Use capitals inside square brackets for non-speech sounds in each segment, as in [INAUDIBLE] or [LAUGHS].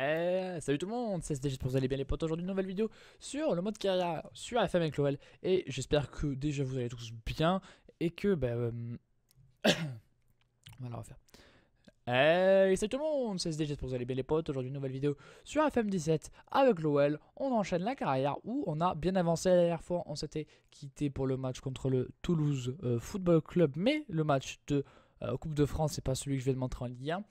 Eh, salut tout le monde, c'est SDG pour vous allez bien les potes, aujourd'hui une nouvelle vidéo sur le mode carrière sur FM avec l'OL et j'espère que déjà vous allez tous bien et que bah euh, [COUGHS] on va la refaire. Hey, eh, salut tout le monde, c'est SDG pour vous allez bien les potes, aujourd'hui une nouvelle vidéo sur FM17 avec l'OL, on enchaîne la carrière où on a bien avancé la dernière fois, on s'était quitté pour le match contre le Toulouse euh, Football Club mais le match de euh, Coupe de France c'est pas celui que je vais te montrer en lien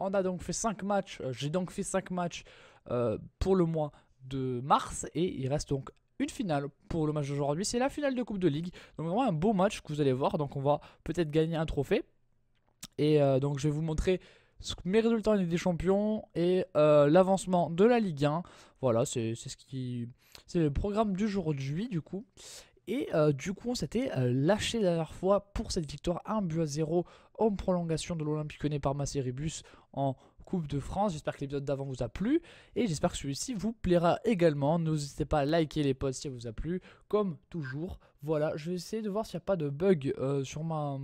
on a donc fait 5 matchs, euh, j'ai donc fait 5 matchs euh, pour le mois de mars et il reste donc une finale pour le match d'aujourd'hui, c'est la finale de Coupe de Ligue. Donc vraiment un beau match que vous allez voir, donc on va peut-être gagner un trophée. Et euh, donc je vais vous montrer mes résultats en Ligue des Champions et l'avancement de la Ligue 1. Voilà, c'est ce qui c'est le programme d'aujourd'hui du coup. Et euh, du coup, on s'était euh, lâché la dernière fois pour cette victoire 1 but à 0 en prolongation de l'Olympique Lyonnais par Maceribus en Coupe de France. J'espère que l'épisode d'avant vous a plu et j'espère que celui-ci vous plaira également. N'hésitez pas à liker les posts si ça vous a plu, comme toujours. Voilà, je vais essayer de voir s'il n'y a pas de bug euh, sur ma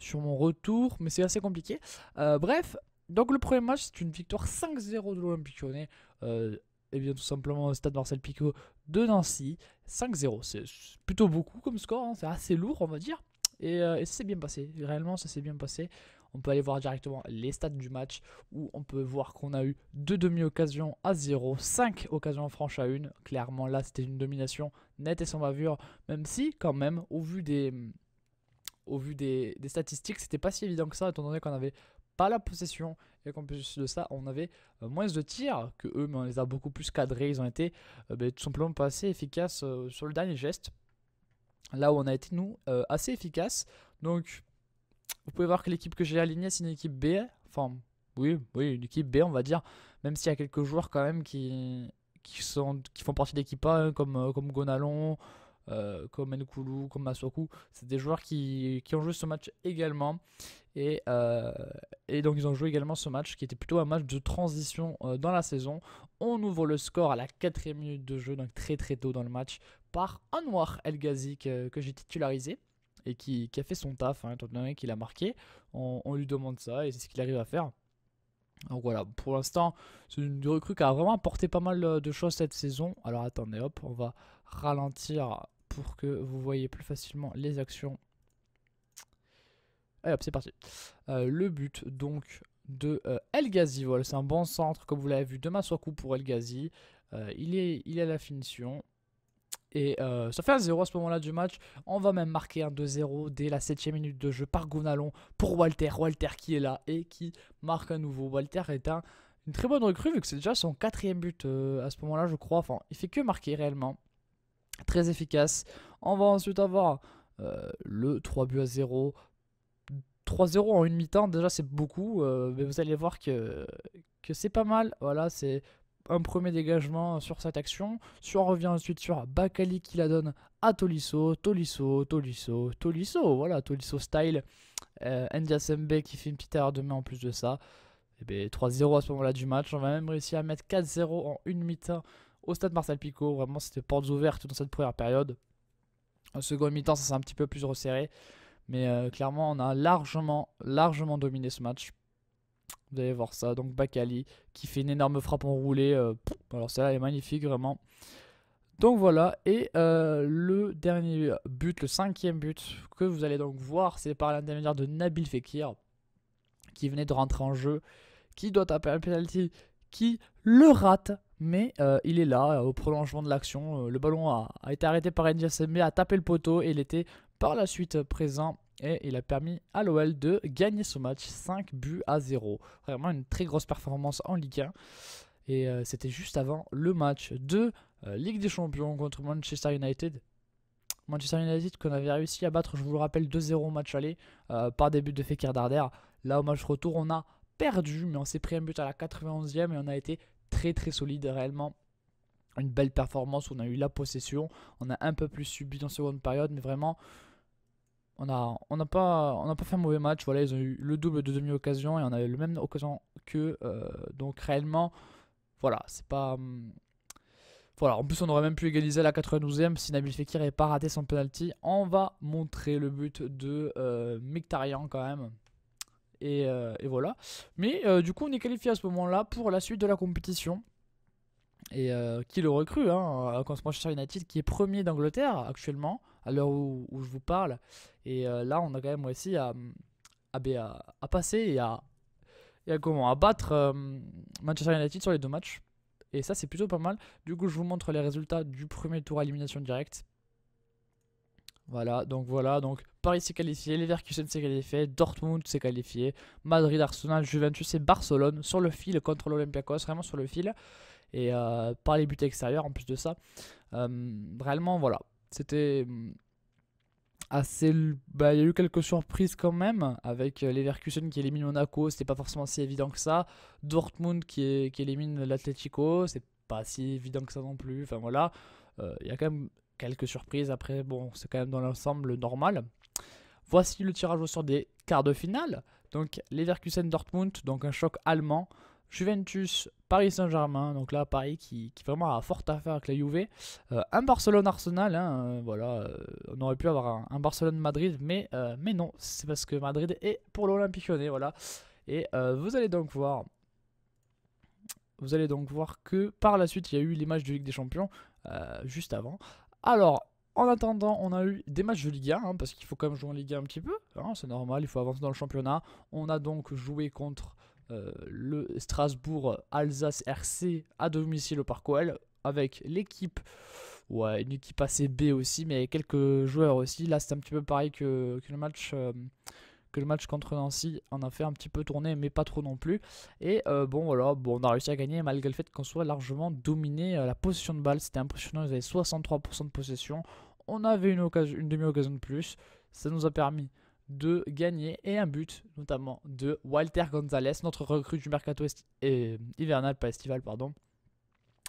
sur mon retour, mais c'est assez compliqué. bref, donc le premier match, c'est une victoire 5-0 de l'Olympique Lyonnais. et eh bien tout simplement au stade Marcel Picot de Nancy. 5-0, c'est plutôt beaucoup comme score, hein. c'est assez lourd on va dire. Euh, et, ça s'est bien passé, réellement ça s'est bien passé. On peut aller voir directement les stats du match où on peut voir qu'on a eu deux demi-occasions à 0, 5 occasions franches à une. Clairement là c'était une domination nette et sans bavure, même si quand même au vu des, au vu des, des statistiques, c'était pas si évident que ça, étant donné qu'on avait la possession. Et qu'en plus de ça, on avait euh, moins de tirs que eux, mais on les a beaucoup plus cadrés. Ils ont été euh, ben, tout simplement pas assez efficaces euh, sur le dernier geste. Là où on a été, nous, assez efficace Donc, vous pouvez voir que l'équipe que j'ai alignée, c'est une équipe B. Enfin, oui, oui, une équipe B, on va dire. Même s'il y a quelques joueurs quand même qui, qui, sont, qui font partie d'équipe A, hein, comme, comme Gonalon, comme Nkoulou, comme Masoku C'est des joueurs qui, qui, ont joué ce match également. Et, euh, et, donc ils ont joué également ce match qui était plutôt un match de transition euh, dans la saison. On ouvre le score à la quatrième minute de jeu, donc très très tôt dans le match, par Anwar El Ghazi que, j'ai titularisé et qui, a fait son taf, hein, étant donné qu'il a marqué. On, on lui demande ça et c'est ce qu'il arrive à faire. Donc voilà, pour l'instant, c'est une recrue qui a vraiment apporté pas mal euh, de choses cette saison. Alors attendez, hop, on va ralentir pour que vous voyez plus facilement les actions Allez hop, c'est parti. Euh, le but donc de euh, El Ghazi, c'est un bon centre, comme vous l'avez vu, demain sur coup pour El Ghazi. Euh, il, est, il à la finition. Et ça fait un 0 à ce moment-là du match. On va même marquer un 2-0 dès la 7 minute de jeu par Gounalon pour Walter. Walter qui est là et qui marque à nouveau. Walter est un, une très bonne recrue vu que c'est déjà son quatrième but à ce moment-là, je crois. Enfin, il fait que marquer réellement. Très efficace. On va ensuite avoir le 3 buts à 0 3-0 en une mi-temps, déjà c'est beaucoup, euh, mais vous allez voir que, que c'est pas mal. Voilà, c'est un premier dégagement sur cette action. Si on revient ensuite sur Bakali qui la donne à Tolisso, Tolisso, Tolisso, Tolisso, voilà, Tolisso style. Euh, qui fait une petite erreur de main en plus de ça. Et bien 3-0 à ce moment-là du match. On va même réussir à mettre 4-0 en une mi-temps au stade Marcel Picot. Vraiment, c'était portes ouvertes dans cette première période. En seconde mi-temps, ça s'est un petit peu plus resserré. Mais euh, clairement, on a largement, largement dominé ce match. Vous allez voir ça. Donc Bakali qui fait une énorme frappe enroulée. roulé. Euh, alors celle-là est magnifique vraiment. Donc voilà, et euh, le dernier but, le cinquième but que vous allez donc voir, c'est par l'intermédiaire de Nabil Fekir, qui venait de rentrer en jeu, qui doit taper un penalty, qui le rate, mais il est là au prolongement de l'action. le ballon a, été arrêté par mais a tapé le poteau et il était par la suite euh, présent et il a permis à l'OL de gagner ce match 5 buts à 0. Vraiment une très grosse performance en Ligue 1. Et euh, c'était juste avant le match de euh, Ligue des Champions contre Manchester United. Manchester United qu'on avait réussi à battre, je vous le rappelle, 2-0 match aller par des buts de Fekir Darder. Là au match retour, on a perdu, mais on s'est pris un but à la 91e et on a été très très solide réellement une belle performance, on a eu la possession, on a un peu plus subi dans seconde période, mais vraiment on n'a pas, on pas fait un mauvais match. Voilà, ils ont eu le double de demi-occasion et on a eu le même occasion que euh, donc réellement, voilà, c'est pas. Hmm, voilà, en plus on aurait même pu égaliser à la 92e si Nabil Fekir n'avait pas raté son penalty. On va montrer le but de euh, Mektarian quand même. et euh, voilà. Mais du coup on est qualifié à ce moment-là pour la suite de la compétition et euh, qui le recrue hein, euh, contre Manchester United, qui est premier d'Angleterre actuellement, à l'heure où, je vous parle. Et euh, là, on a quand même réussi ben, à, à, passer et à, et à, comment, à battre Manchester United sur les deux matchs. Et ça, c'est plutôt pas mal. Du coup, je vous montre les résultats du premier tour à élimination directe. Voilà, donc voilà, donc Paris s'est qualifié, Leverkusen s'est qualifié, Dortmund s'est qualifié, Madrid, Arsenal, Juventus et Barcelone sur le fil contre l'Olympiakos, vraiment sur le fil et euh, par les buts extérieurs en plus de ça. Euh, réellement, voilà, c'était mm, assez. Bah, il y a eu quelques surprises quand même, avec euh, Leverkusen qui élimine Monaco, c'était pas forcément si évident que ça. Dortmund qui, qui élimine l'Atlético, c'est pas si évident que ça non plus. Enfin voilà, il y a quand même quelques surprises. Après, bon, c'est quand même dans l'ensemble normal. Voici le tirage au sort des quarts de finale. Donc, Leverkusen-Dortmund, donc un choc allemand. Juventus, Paris Saint-Germain, donc là Paris qui, vraiment a fort à faire avec la Juve. Euh, un Barcelone-Arsenal, hein, euh, voilà, euh, on aurait pu avoir un, Barcelone-Madrid, mais, mais non, c'est parce que Madrid est pour l'Olympique Lyonnais, voilà. Et vous allez donc voir, vous allez donc voir que par la suite il y a eu les matchs de Ligue des Champions juste avant. Alors en attendant, on a eu des matchs de Ligue hein, parce qu'il faut quand même jouer en Ligue un petit peu, hein, c'est normal, il faut avancer dans le championnat. On a donc joué contre euh, le Strasbourg Alsace RC à domicile au Parc OL avec l'équipe. Ouais, une équipe assez B aussi, mais quelques joueurs aussi. Là, c'est un petit peu pareil que, le match. Euh, que le match contre Nancy en a fait un petit peu tourner, mais pas trop non plus. Et euh, bon, voilà, bon, on a réussi à gagner malgré le fait qu'on soit largement dominé. la possession de balle, c'était impressionnant. Ils avaient 63% de possession. On avait une, occasion, une demi-occasion de plus. Ça nous a permis de gagner et un but notamment de Walter Gonzalez, notre recrue du mercato et, eh, hivernal, pas estival, pardon.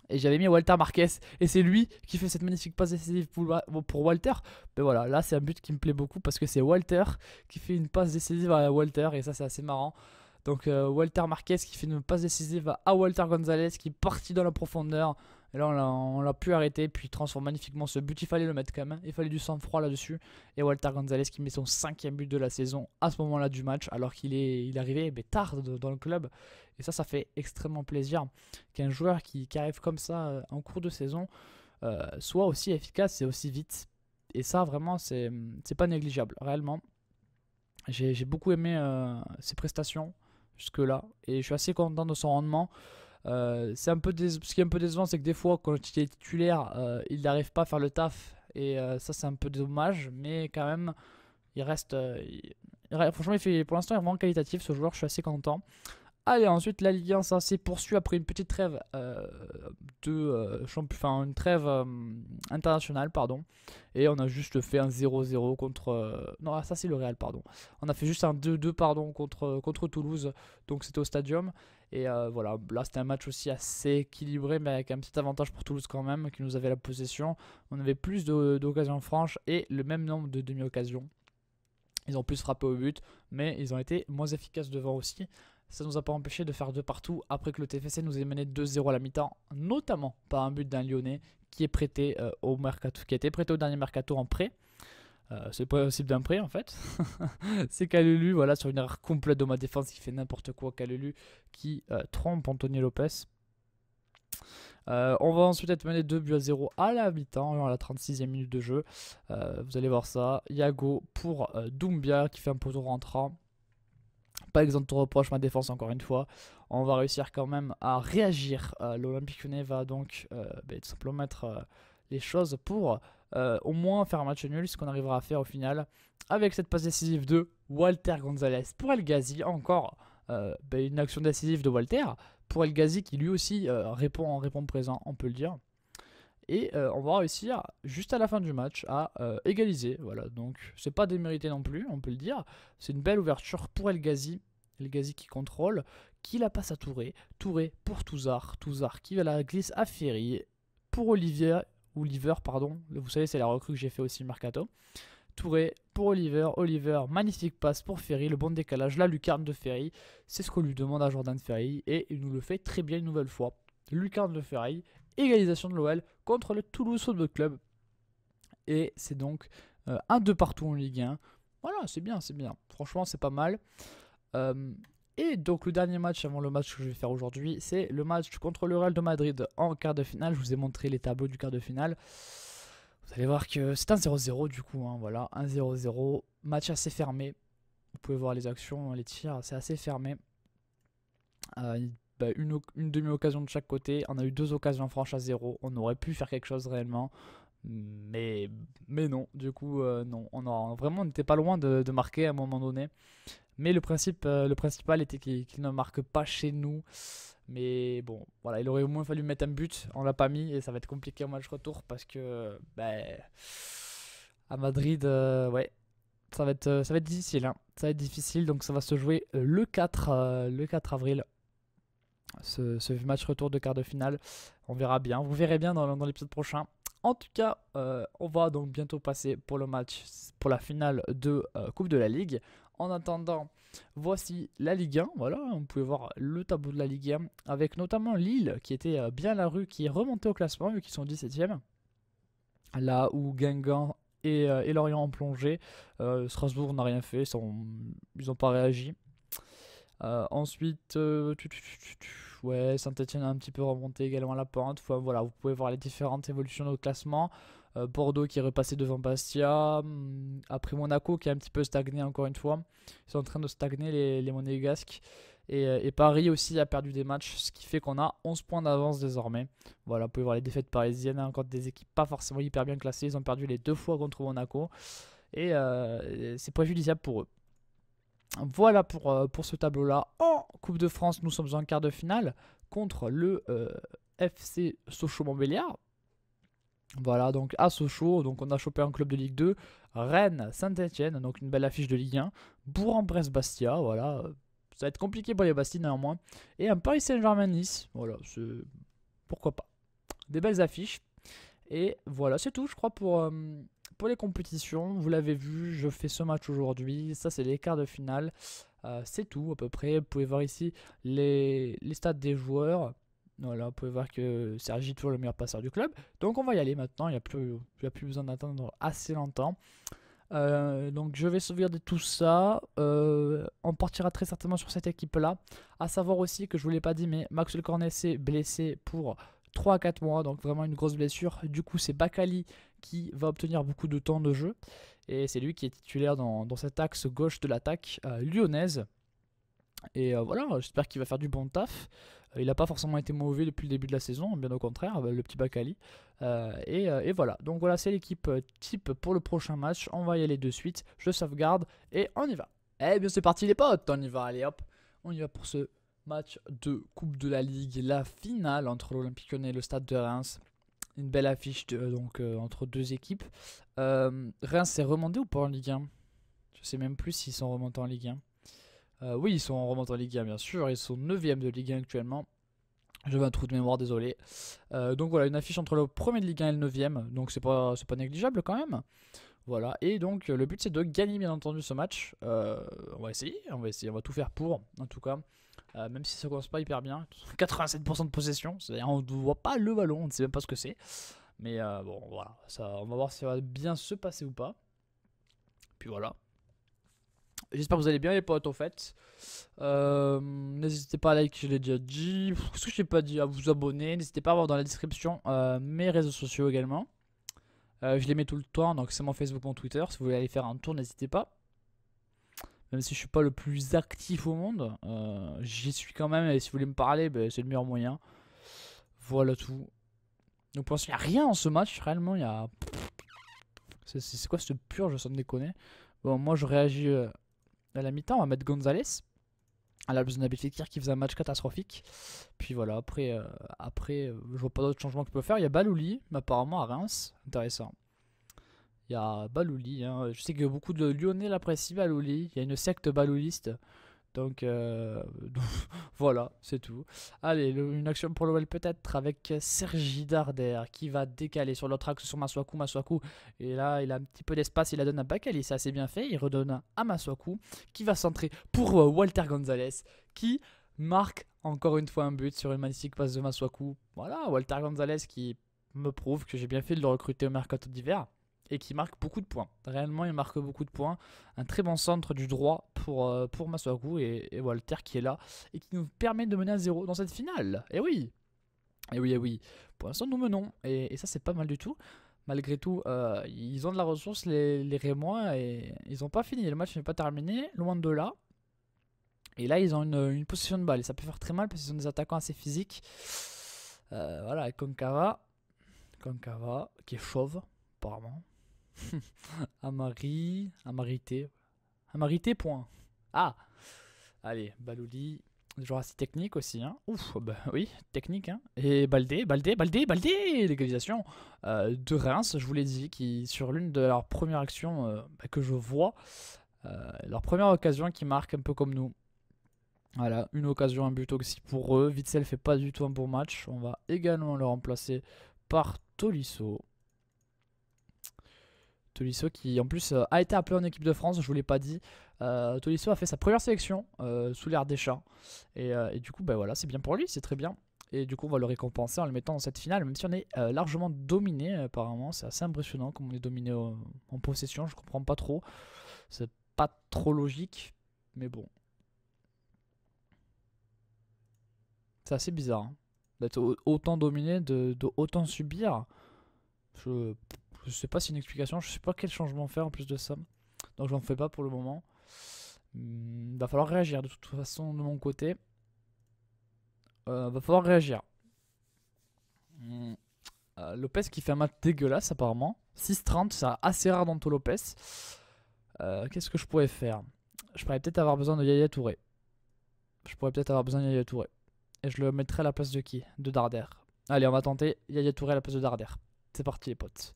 Et j'avais mis Walter Marquez et c'est lui qui fait cette magnifique passe décisive pour, Walter. Mais voilà, là c'est un but qui me plaît beaucoup parce que c'est Walter qui fait une passe décisive à Walter et ça c'est assez marrant. Donc euh, Walter Marquez qui fait une passe décisive à Walter Gonzalez qui partit dans la profondeur. Et là, on l'a pu arrêter, puis transforme magnifiquement ce but. Il fallait le mettre quand même. Hein. Il fallait du sang-froid là-dessus. Et Walter Gonzalez qui met son cinquième but de la saison à ce moment-là du match, alors qu'il est, il arrivé mais tard dans le club. Et ça, ça fait extrêmement plaisir qu'un joueur qui, arrive comme ça euh, en cours de saison euh, soit aussi efficace et aussi vite. Et ça, vraiment, c'est pas négligeable, réellement. J'ai beaucoup aimé euh, ses prestations jusque-là. Et je suis assez content de son rendement. Euh, c'est un peu Ce qui est un peu décevant, c'est que des fois, quand il est titulaire, euh, il n'arrive pas à faire le taf. Et euh, ça, c'est un peu dommage. Mais quand même, il reste. Franchement, pour l'instant, il est vraiment qualitatif ce joueur. Je suis assez content. Et ensuite l'alliance s'est poursuit après une petite trêve euh, de euh, une trêve euh, internationale, pardon. Et on a juste fait un 0-0 contre non, ah, ça c'est le Real, pardon. On a fait juste un 2-2 pardon contre contre Toulouse. Donc c'était au Stadium et voilà, là c'était un match aussi assez équilibré mais avec un petit avantage pour Toulouse quand même qui nous avait la possession. On avait plus d'occasions franches et le même nombre de demi-occasions. Ils ont plus frappé au but, mais ils ont été moins efficaces devant aussi. Ça nous a pas empêché de faire deux partout après que le TFC nous ait mené 2-0 à la mi-temps, notamment par un but d'un Lyonnais qui est prêté euh, au mercato, qui a été prêté au dernier mercato en prêt. Euh, c'est pas possible d'un prêt en fait. [LAUGHS] c'est Kalulu, voilà, sur une erreur complète de ma défense, qui fait n'importe quoi. Kalulu qui euh, trompe Anthony Lopez. on va ensuite être mené 2 buts à 0 à la mi-temps, à la 36e minute de jeu. vous allez voir ça. Yago pour Doumbia qui fait un poteau rentrant pas exemple, de reproche ma défense encore une fois. On va réussir quand même à réagir. Euh, L'Olympique Lyonnais va donc euh, bah, tout simplement mettre euh, les choses pour au moins faire un match nul, ce qu'on arrivera à faire au final avec cette passe décisive de Walter Gonzalez pour El Ghazi. Encore bah, une action décisive de Walter pour El Ghazi qui lui aussi répond en répond présent, on peut le dire. Et euh, on va réussir juste à la fin du match à euh, égaliser. Voilà, donc c'est pas démérité non plus, on peut le dire. C'est une belle ouverture pour El Ghazi. El Ghazi qui contrôle, qui la passe à Touré. Touré pour Touzard. Touzard qui va la glisse à Ferry. Pour Olivier, Oliver, pardon. Vous savez, c'est la recrue que j'ai fait aussi Mercato. Touré pour Oliver. Oliver, magnifique passe pour Ferry, le bon décalage, la lucarne de Ferry. C'est ce qu'on lui demande à Jordan Ferry et il nous le fait très bien une nouvelle fois. Lucarne de Ferry égalisation de l'OL contre le Toulouse Football Club. Et c'est donc euh, un 2 partout en Ligue 1. Voilà, c'est bien, c'est bien. Franchement, c'est pas mal. Euh, et donc le dernier match avant le match que je vais faire aujourd'hui, c'est le match contre le Real de Madrid en quart de finale. Je vous ai montré les tableaux du quart de finale. Vous allez voir que c'est un 0-0 du coup, hein, voilà, un 0-0, match assez fermé. Vous pouvez voir les actions, les tirs, c'est assez fermé. Euh, bah, une, demi-occasion de chaque côté. On a eu deux occasions franches à zéro. On aurait pu faire quelque chose réellement. Mais, mais non, du coup, euh, non. On a vraiment n'était pas loin de, marquer à un moment donné. Mais le, principe, euh, le principal était qu'il ne marque pas chez nous. Mais bon, voilà, il aurait au moins fallu mettre un but. On l'a pas mis et ça va être compliqué au match retour parce que, bah, à Madrid, euh, ouais, ça va être, ça va être difficile. Hein, ça va être difficile, donc ça va se jouer le 4, le 4 avril ce, match retour de quart de finale. On verra bien. Vous verrez bien dans, l'épisode prochain. En tout cas, euh, on va donc bientôt passer pour le match, pour la finale de euh, Coupe de la Ligue. En attendant, voici la Ligue 1. Voilà, vous pouvez voir le tableau de la Ligue 1 avec notamment Lille qui était euh, bien à la rue, qui est remontée au classement vu qu'ils sont 17e. Là où Guingamp et, et Lorient ont plongé. Strasbourg n'a rien fait, ils n'ont pas réagi. Euh, ensuite, euh, ouais, Saint-Etienne a un petit peu remonté également à la pente. voilà, vous pouvez voir les différentes évolutions de classement. Euh, Bordeaux qui est repassé devant Bastia. Hmm, après Monaco qui a un petit peu stagné encore une fois. Ils sont en train de stagner les, les Monégasques. Et, Paris aussi a perdu des matchs, ce qui fait qu'on a 11 points d'avance désormais. Voilà, vous pouvez voir les défaites parisiennes Encore hein, contre des équipes pas forcément hyper bien classées. Ils ont perdu les deux fois contre Monaco. Et c'est préjudiciable pour eux. Voilà pour, euh, pour ce tableau-là. En Coupe de France, nous sommes en quart de finale contre le euh, FC Sochaux-Montbéliard. Voilà, donc à Sochaux, donc on a chopé un club de Ligue 2, Rennes, Saint-Etienne, donc une belle affiche de Ligue 1, Bourg-en-Bresse-Bastia, voilà, ça va être compliqué pour les Bastilles néanmoins, et un Paris Saint-Germain-Nice, voilà, pourquoi pas. Des belles affiches, et voilà, c'est tout je crois pour, euh, pour les compétitions, vous l'avez vu, je fais ce match aujourd'hui. Ça, c'est les quarts de finale. Euh, c'est tout à peu près. Vous pouvez voir ici les, les stats des joueurs. Voilà, vous pouvez voir que Sergi est toujours le meilleur passeur du club. Donc on va y aller maintenant, il n'y a, plus, a plus besoin d'attendre assez longtemps. Euh, donc je vais sauvegarder tout ça. Euh, on partira très certainement sur cette équipe-là. À savoir aussi que je ne vous l'ai pas dit, mais Max Le Cornet s'est blessé pour 3 à 4 mois, donc vraiment une grosse blessure. Du coup, c'est Bakali qui va obtenir beaucoup de temps de jeu. Et c'est lui qui est titulaire dans, cet axe gauche de l'attaque euh, lyonnaise. Et euh, voilà, j'espère qu'il va faire du bon taf. Euh, il n'a pas forcément été mauvais depuis le début de la saison, bien au contraire, le petit Bakali. et, et, voilà, donc voilà, c'est l'équipe type pour le prochain match. On va y aller de suite, je sauvegarde et on y va. Eh bien, c'est parti les potes, on y va, allez hop, on y va pour ce match de Coupe de la Ligue, la finale entre l'Olympique Lyonnais et le Stade de Reims. Une belle affiche euh, donc euh, entre deux équipes. Euh, Reims s'est remonté ou pas en Ligue 1 Je sais même plus s'ils sont remontés en Ligue 1. oui, ils sont remontés en Ligue 1 bien sûr, ils sont 9ème de Ligue 1 actuellement. J'avais un trou de mémoire, désolé. donc voilà, une affiche entre le premier de Ligue 1 et le 9ème, donc c'est pas, pas négligeable quand même. Voilà, et donc le but c'est de gagner bien entendu ce match. on va essayer, on va essayer, on va tout faire pour en tout cas. Euh, même si ça commence pas hyper bien. 87% [LAUGHS] de possession, c'est-à-dire on ne voit pas le ballon, on ne sait même pas ce que c'est. Mais euh, bon, voilà, on va voir si ça va bien se passer ou pas. Puis voilà. J'espère que vous allez bien les potes en fait. Euh, n'hésitez pas à liker, je l'ai déjà dit. ce que je n'ai pas dit À vous abonner. N'hésitez pas à voir dans la description mes réseaux sociaux également. je les mets tout le temps, donc c'est mon Facebook, mon Twitter. Si vous voulez aller faire un tour, n'hésitez pas même si je suis pas le plus actif au monde, euh, j'y suis quand même. Et si vous voulez me parler, ben, c'est le meilleur moyen. Voilà tout. Donc pour il n'y a rien en ce match. Réellement, il y a. C'est quoi ce purge Sans me déconner. Bon, moi, je réagis euh, à la mi-temps. On va mettre Gonzalez. Elle a besoin Fekir qui faisait un match catastrophique. Puis voilà, après, euh, après je vois pas d'autres changements qu'il peut faire. Il y a Balouli, mais apparemment à Reims. Intéressant. Il y a Balouli. Hein. Je sais que beaucoup de Lyonnais l'apprécient, Balouli. Il y a une secte balouliste. Donc, euh, [LAUGHS] voilà, c'est tout. Allez, une action pour l'OL peut-être avec Sergi Darder qui va décaler sur l'autre axe sur Masuaku. Masuaku, et là, il a un petit peu d'espace, il la donne à Bakali, c'est assez bien fait. Il redonne à Masuaku qui va centrer pour euh, Walter Gonzalez qui marque encore une fois un but sur une magnifique passe de Masuaku. Voilà, Walter Gonzalez qui me prouve que j'ai bien fait de le recruter au mercato d'hiver et qui marque beaucoup de points. Réellement, il marque beaucoup de points. Un très bon centre du droit pour, euh, pour et, Walter qui est là et qui nous permet de mener à zéro dans cette finale. Et eh oui Et eh oui, et eh oui. Pour l'instant, nous menons et, ça, c'est pas mal du tout. Malgré tout, euh, ils ont de la ressource, les, les Rémois, et ils n'ont pas fini. Le match n'est pas terminé, loin de là. Et là, ils ont une, position de balle et ça peut faire très mal parce qu'ils ont des attaquants assez physiques. Euh, voilà, Konkava, Konkava, qui est chauve, apparemment. [LAUGHS] Amari. Amarité. Amarité, point. Ah Allez, Balouli. Genre assez technique aussi. Hein. Ouf, bah oui, technique. Hein. Et Baldé, Baldé, Baldé, Baldé L'égalisation euh, de Reims, je vous l'ai dit, qui sur l'une de leurs premières actions euh, bah, que je vois, euh, leur première occasion qui marque un peu comme nous. Voilà, une occasion, un but aussi pour eux. Vitzel fait pas du tout un bon match. On va également le remplacer par Tolisso. Tolisso qui en plus euh, a été appelé en équipe de France, je vous l'ai pas dit. Euh, Tolisso a fait sa première sélection euh, sous l'air des chats. Et, du coup, bah voilà, c'est bien pour lui, c'est très bien. Et du coup, on va le récompenser en le mettant dans cette finale, même si on est largement dominé apparemment. C'est assez impressionnant comme on est dominé en possession, je comprends pas trop. C'est pas trop logique, mais bon. C'est assez bizarre hein, d'être autant dominé, de, de autant subir. Je je sais pas si une explication, je sais pas quel changement faire en plus de ça. Donc je n'en fais pas pour le moment. Hmm, va falloir réagir de toute façon de mon côté. Euh, va falloir réagir. Hmm, euh, Lopez qui fait un match dégueulasse apparemment. 6-30, c'est assez rare dans tout Lopez. Euh, qu'est-ce que je pourrais faire Je pourrais peut-être avoir besoin de Yaya Touré. Je pourrais peut-être avoir besoin de Yaya Touré. Et je le mettrai à la place de qui De Darder. Allez, on va tenter Yaya Touré à la place de Darder. C'est parti les potes.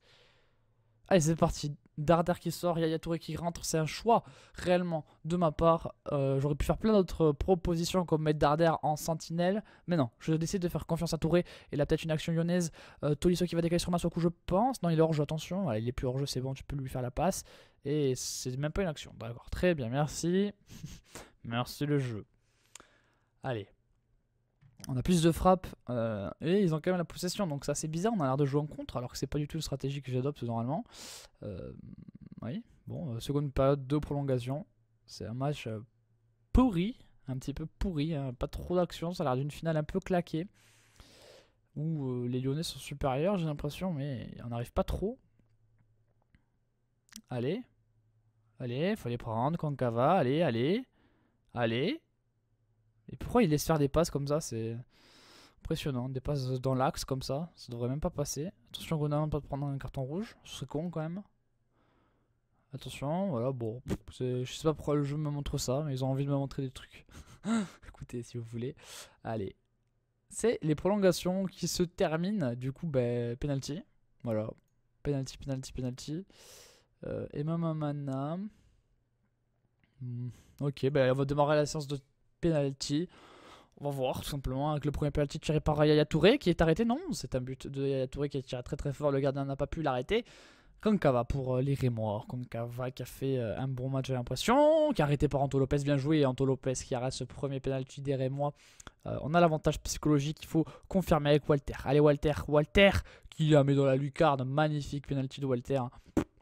Allez, c'est parti. Darder qui sort, Yaya Touré qui rentre, c'est un choix réellement de ma part. Euh, j'aurais pu faire plein d'autres euh, propositions comme mettre Darder en sentinelle, mais non, je décide de faire confiance à Touré. Il a peut-être une action lyonnaise. Euh, Tolisso qui va décaler sur que je pense. Non, il est hors jeu, attention. il est plus hors jeu, c'est bon, tu peux lui faire la passe. Et c'est même pas une action. D'accord, très bien, merci. [LAUGHS] merci le jeu. Allez, on a plus de frappes euh, et ils ont quand même la possession. Donc ça c'est bizarre, on a l'air de jouer en contre alors que c'est pas du tout une stratégie que j'adopte normalement. Euh, oui, bon, euh, seconde période de prolongation. C'est un match pourri, un petit peu pourri, hein. pas trop d'action, ça a l'air d'une finale un peu claquée. Où les Lyonnais sont supérieurs j'ai l'impression, mais on n'arrive pas trop. Allez, allez, faut les prendre, va, allez, allez, allez. Et pourquoi il laisse faire des passes comme ça C'est impressionnant. Des passes dans l'axe comme ça, ça devrait même pas passer. Attention, Gonin, pas de prendre un carton rouge. Ce con quand même. Attention, voilà, bon. Je sais pas pourquoi le jeu me montre ça, mais ils ont envie de me montrer des trucs. [LAUGHS] Écoutez, si vous voulez. Allez. C'est les prolongations qui se terminent. Du coup, ben, penalty. Voilà. Penalty, penalty, penalty. Et euh, Emma Mamana. Hmm, ok, ben, on va démarrer la séance de on va voir tout simplement avec le premier penalty tiré par Yaya Touré qui est arrêté. Non, c'est un but de Yaya Touré qui est tiré très très fort. Le gardien n'a pas pu l'arrêter. Kankava pour euh, les Rémois. Kankava qui a fait euh, un bon match, j'ai l'impression. Qui est arrêté par Anto Lopez. Bien joué. Anto Lopez qui arrête ce premier penalty des Rémois. Euh, on a l'avantage psychologique. Il faut confirmer avec Walter. Allez, Walter. Walter qui la mis dans la lucarne. Magnifique penalty de Walter. Hein.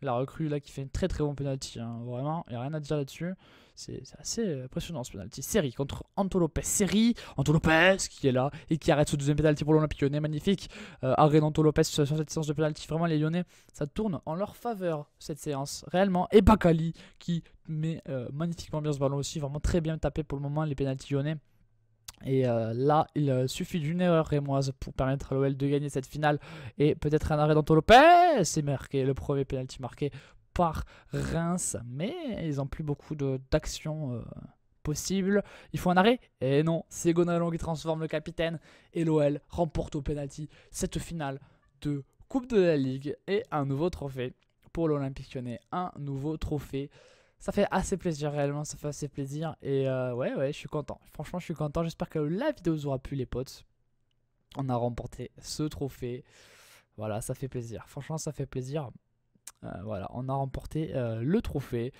La recrue là qui fait un très très bon penalty. Hein. Vraiment, il n'y a rien à dire là-dessus. C'est assez euh, impressionnant ce penalty. Série contre Antolopez. Série, Lopez qui est là et qui arrête ce deuxième penalty pour l'Olympique lyonnais. Magnifique. Euh, arrêt Lopez sur cette séance de penalty. Vraiment, les lyonnais, ça tourne en leur faveur cette séance. Réellement. Et Bakali qui met euh, magnifiquement bien ce ballon aussi. Vraiment très bien tapé pour le moment, les pénalty lyonnais. Et euh, là, il suffit d'une erreur rémoise pour permettre à l'OL de gagner cette finale. Et peut-être un arrêt d'Anto Lopez. C'est marqué, le premier penalty marqué par Reims, mais ils n'ont plus beaucoup d'actions euh, possibles. Il faut un arrêt, et eh non, c'est Gonalon qui transforme le capitaine, et l'OL remporte au pénalty cette finale de Coupe de la Ligue et un nouveau trophée pour l'Olympique lyonnais, un nouveau trophée. Ça fait assez plaisir réellement, ça fait assez plaisir et euh, ouais ouais je suis content. Franchement je suis content, j'espère que la vidéo vous aura plu les potes. On a remporté ce trophée. Voilà, ça fait plaisir. Franchement ça fait plaisir. Euh, voilà, on a remporté euh, le trophée.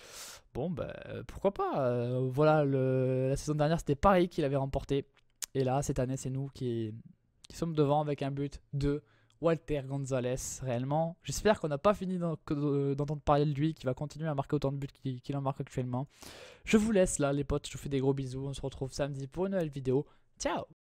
Bon, bah, pourquoi pas Voilà, la saison dernière, c'était Paris qui l'avait remporté. Et là, cette année, c'est nous qui, qui, sommes devant avec un but de Walter Gonzalez, réellement. J'espère qu'on n'a pas fini d'entendre parler de lui, qui va continuer à marquer autant de buts qu'il en marque actuellement. Je vous laisse là, les potes. Je vous fais des gros bisous. On se retrouve samedi pour une nouvelle vidéo. Ciao